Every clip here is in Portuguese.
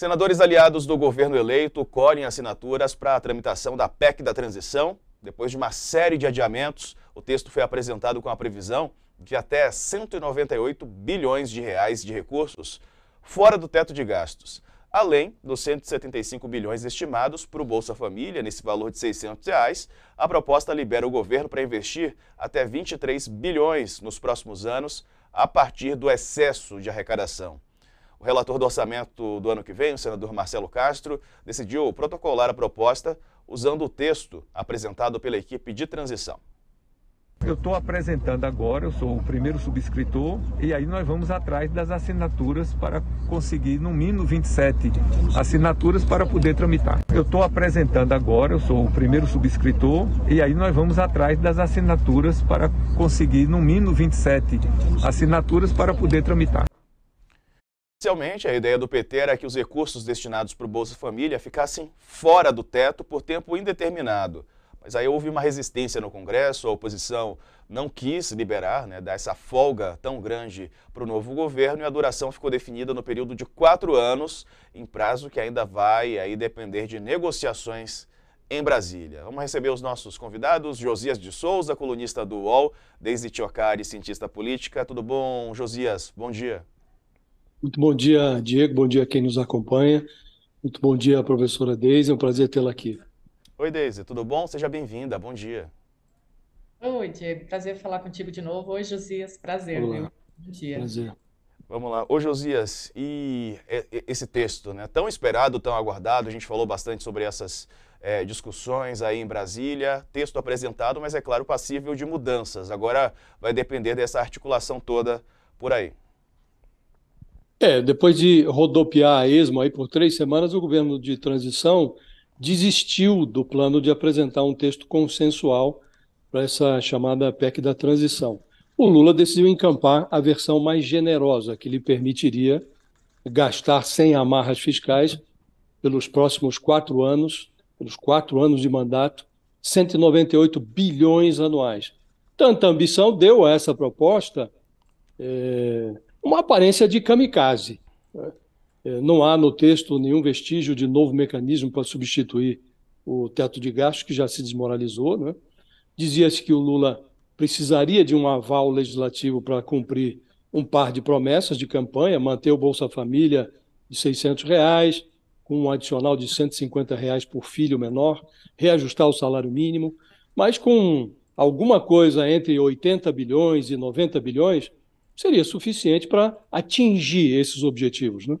Senadores aliados do governo eleito colhem assinaturas para a tramitação da PEC da transição. Depois de uma série de adiamentos, o texto foi apresentado com a previsão de até 198 bilhões de reais de recursos fora do teto de gastos, além dos 175 bilhões estimados para o Bolsa Família, nesse valor de 600 reais, a proposta libera o governo para investir até 23 bilhões nos próximos anos a partir do excesso de arrecadação. O relator do orçamento do ano que vem, o senador Marcelo Castro, decidiu protocolar a proposta usando o texto apresentado pela equipe de transição. Eu estou apresentando agora, eu sou o primeiro subscritor, e aí nós vamos atrás das assinaturas para conseguir, no mínimo, 27 assinaturas para poder tramitar. Eu estou apresentando agora, eu sou o primeiro subscritor, e aí nós vamos atrás das assinaturas para conseguir, no mínimo, 27 assinaturas para poder tramitar. Inicialmente, a ideia do PT era que os recursos destinados para o Bolsa Família ficassem fora do teto por tempo indeterminado. Mas aí houve uma resistência no Congresso, a oposição não quis liberar, né, dar essa folga tão grande para o novo governo e a duração ficou definida no período de quatro anos, em prazo que ainda vai aí depender de negociações em Brasília. Vamos receber os nossos convidados, Josias de Souza, colunista do UOL, desde Tiocari, cientista política. Tudo bom, Josias? Bom dia. Muito bom dia, Diego. Bom dia a quem nos acompanha. Muito bom dia, professora Deise. É um prazer tê-la aqui. Oi, Deise. Tudo bom? Seja bem-vinda. Bom dia. Oi, Diego. Prazer falar contigo de novo. Oi, Josias. Prazer. Bom dia. Prazer. Vamos lá. Ô, Josias, e esse texto, né? Tão esperado, tão aguardado. A gente falou bastante sobre essas é, discussões aí em Brasília. Texto apresentado, mas é claro, passível de mudanças. Agora vai depender dessa articulação toda por aí. É, depois de rodopiar a esmo aí por três semanas, o governo de transição desistiu do plano de apresentar um texto consensual para essa chamada PEC da transição. O Lula decidiu encampar a versão mais generosa, que lhe permitiria gastar sem amarras fiscais pelos próximos quatro anos, pelos quatro anos de mandato, 198 bilhões anuais. Tanta ambição deu a essa proposta. É uma aparência de kamikaze. Né? É, não há no texto nenhum vestígio de novo mecanismo para substituir o teto de gastos, que já se desmoralizou. Né? Dizia-se que o Lula precisaria de um aval legislativo para cumprir um par de promessas de campanha, manter o Bolsa Família de 600 reais, com um adicional de 150 reais por filho menor, reajustar o salário mínimo, mas com alguma coisa entre 80 bilhões e 90 bilhões, seria suficiente para atingir esses objetivos. Né?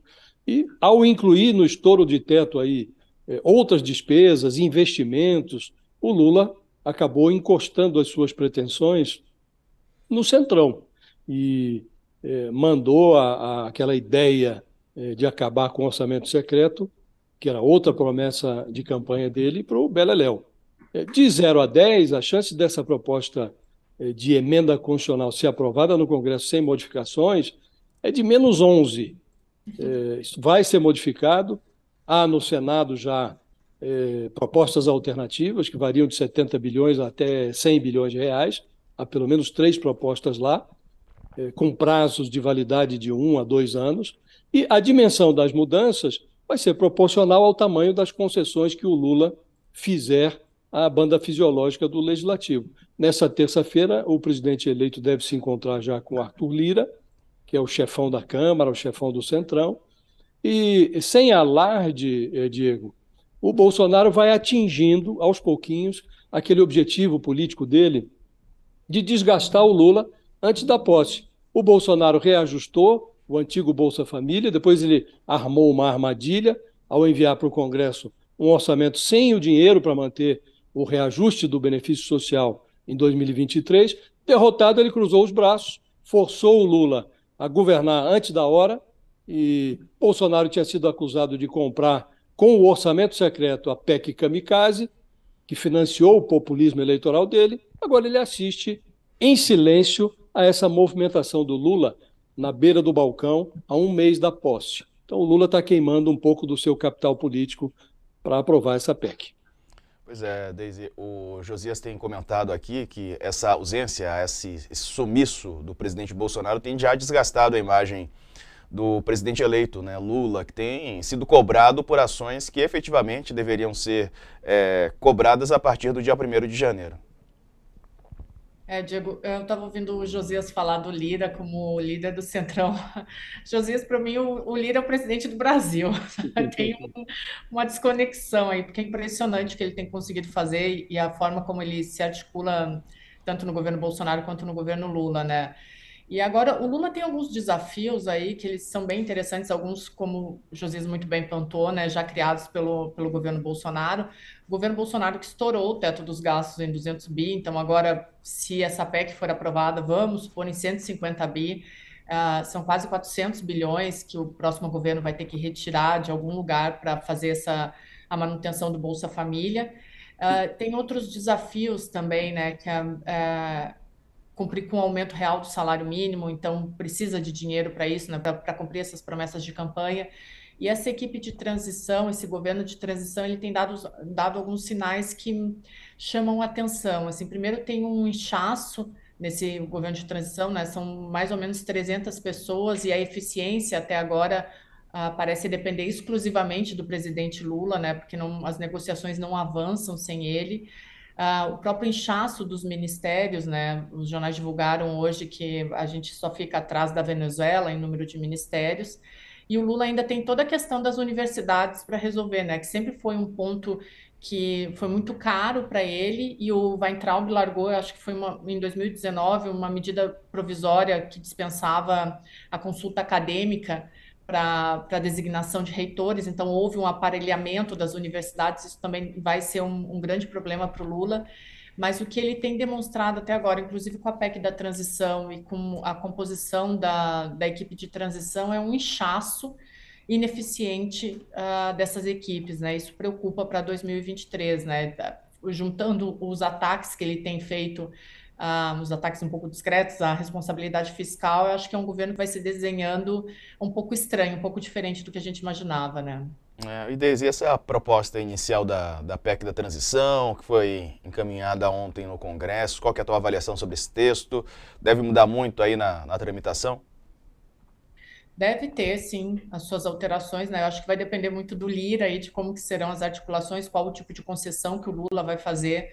E ao incluir no estouro de teto aí é, outras despesas, investimentos, o Lula acabou encostando as suas pretensões no centrão e é, mandou a, a, aquela ideia é, de acabar com o orçamento secreto, que era outra promessa de campanha dele, para o Beleléu. De 0 a 10, a chance dessa proposta eh, de emenda constitucional, se aprovada no Congresso sem modificações, é de menos 11. É, eh, vai ser modificado. Há no Senado já é, propostas alternativas, que variam de 70 bilhões até 100 bilhões de reais. Há pelo menos três propostas lá, é, com prazos de validade de um a dois anos. E a dimensão das mudanças vai ser proporcional ao tamanho das concessões que o Lula fizer à banda fisiológica do Legislativo. Nessa terça-feira, o presidente eleito deve se encontrar já com Arthur Lira, que é o chefão da Câmara, o chefão do Centrão. E sem alarde, eh, Diego, o Bolsonaro vai atingindo aos pouquinhos aquele objetivo político dele de desgastar o Lula antes da posse. O Bolsonaro reajustou o antigo Bolsa Família, depois ele armou uma armadilha ao enviar para o Congresso um orçamento sem o dinheiro para manter o reajuste do benefício social em 2023. Derrotado, ele cruzou os braços, forçou o Lula a governar antes da hora e Bolsonaro tinha sido acusado de comprar com o orçamento secreto a PEC kamikaze, que financiou o populismo eleitoral dele. Agora ele assiste em silêncio a essa movimentação do Lula na beira do balcão a um mês da posse. Então o Lula está queimando um pouco do seu capital político para aprovar essa PEC. Pois é, Deise, o Josias tem comentado aqui que essa ausência, esse, esse sumiço do presidente Bolsonaro tem já desgastado a imagem do presidente eleito, né, Lula, que tem sido cobrado por ações que efetivamente deveriam ser é, cobradas a partir do dia 1 de janeiro. É, Diego, eu estava ouvindo o Josias falar do Lira como líder do Centrão. Josias, para mim, o, o, Lira é o presidente do Brasil. tem um, uma desconexão aí, porque é impressionante o que ele tem conseguido fazer e a forma como ele se articula tanto no governo Bolsonaro quanto no governo Lula, né? E agora o Lula tem alguns desafios aí que eles são bem interessantes, alguns como o Josias muito bem plantou, né, já criados pelo, pelo governo Bolsonaro. O governo Bolsonaro que estourou o teto dos gastos em 200 bi, então agora se essa PEC for aprovada, vamos supor em 150 bi, uh, são quase 400 bilhões que o próximo governo vai ter que retirar de algum lugar para fazer essa a manutenção do Bolsa Família. Uh, tem outros desafios também, né, que eh, cumprir com o aumento real do salário mínimo, então precisa de dinheiro para isso, né, para cumprir essas promessas de campanha. E essa equipe de transição, esse governo de transição, ele tem dado, dado alguns sinais que chamam atenção. Assim, primeiro tem um inchaço nesse governo de transição, né? São mais ou menos 300 pessoas e a eficiência até agora ah, parece depender exclusivamente do presidente Lula, né? Porque não, as negociações não avançam sem ele. Ah, o próprio inchaço dos ministérios, né? Os jornais divulgaram hoje que a gente só fica atrás da Venezuela em número de ministérios. E o Lula ainda tem toda a questão das universidades para resolver, né? Que sempre foi um ponto que foi muito caro para ele e o Weintraub largou, acho que foi uma, em 2019, uma medida provisória que dispensava a consulta acadêmica para a designação de reitores, então houve um aparelhamento das universidades, isso também vai ser um, um grande problema para o Lula, mas o que ele tem demonstrado até agora, inclusive com a PEC da transição e com a composição da, da equipe de transição, é um inchaço ineficiente uh, dessas equipes, né? Isso preocupa para 2023, né? Juntando os ataques que ele tem feito ah, nos os ataques um pouco discretos, a responsabilidade fiscal, eu acho que é um governo que vai se desenhando um pouco estranho, um pouco diferente do que a gente imaginava, né? É, e Deise, essa é a proposta inicial da, da PEC da transição, que foi encaminhada ontem no Congresso. Qual que é a tua avaliação sobre esse texto? Deve mudar muito aí na, na tramitação? Deve ter, sim, as suas alterações, né? Eu acho que vai depender muito do Lira aí, de como que serão as articulações, qual o tipo de concessão que o Lula vai fazer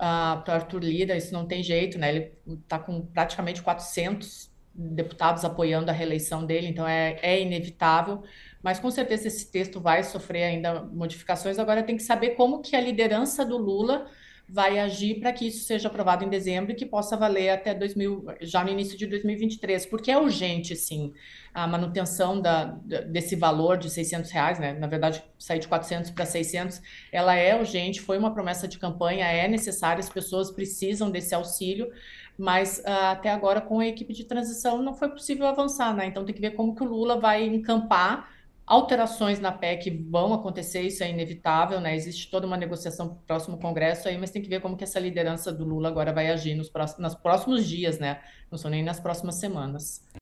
uh, para o Arthur Lira, isso não tem jeito, né? Ele está com praticamente 400 deputados apoiando a reeleição dele, então é, é inevitável, mas com certeza esse texto vai sofrer ainda modificações. Agora tem que saber como que a liderança do Lula vai agir para que isso seja aprovado em dezembro e que possa valer até 2000, já no início de 2023, porque é urgente, sim, a manutenção da, desse valor de 600 reais, né? na verdade, sair de 400 para 600, ela é urgente, foi uma promessa de campanha, é necessária, as pessoas precisam desse auxílio, mas ah, até agora com a equipe de transição não foi possível avançar, né? Então tem que ver como que o Lula vai encampar Alterações na PEC vão acontecer, isso é inevitável, né? Existe toda uma negociação para o próximo Congresso aí, mas tem que ver como que essa liderança do Lula agora vai agir nos próximos, nos próximos dias, né? Não são nem nas próximas semanas.